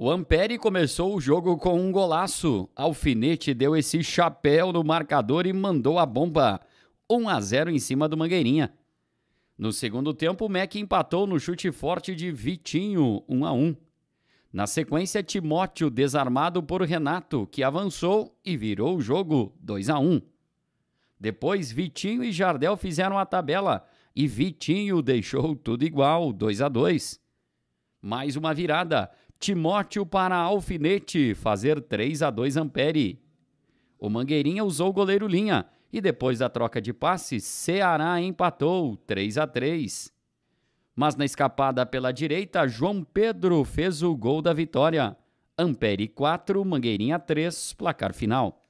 O Ampere começou o jogo com um golaço. Alfinete deu esse chapéu no marcador e mandou a bomba. 1 a 0 em cima do Mangueirinha. No segundo tempo, o Mac empatou no chute forte de Vitinho, 1 a 1. Na sequência, Timóteo desarmado por Renato, que avançou e virou o jogo 2 a 1. Depois, Vitinho e Jardel fizeram a tabela e Vitinho deixou tudo igual, 2 a 2. Mais uma virada. Timóteo para Alfinete fazer 3 a 2 Ampere. O Mangueirinha usou o goleiro Linha e depois da troca de passe, Ceará empatou 3 a 3. Mas na escapada pela direita, João Pedro fez o gol da vitória. Ampere 4, Mangueirinha 3, placar final.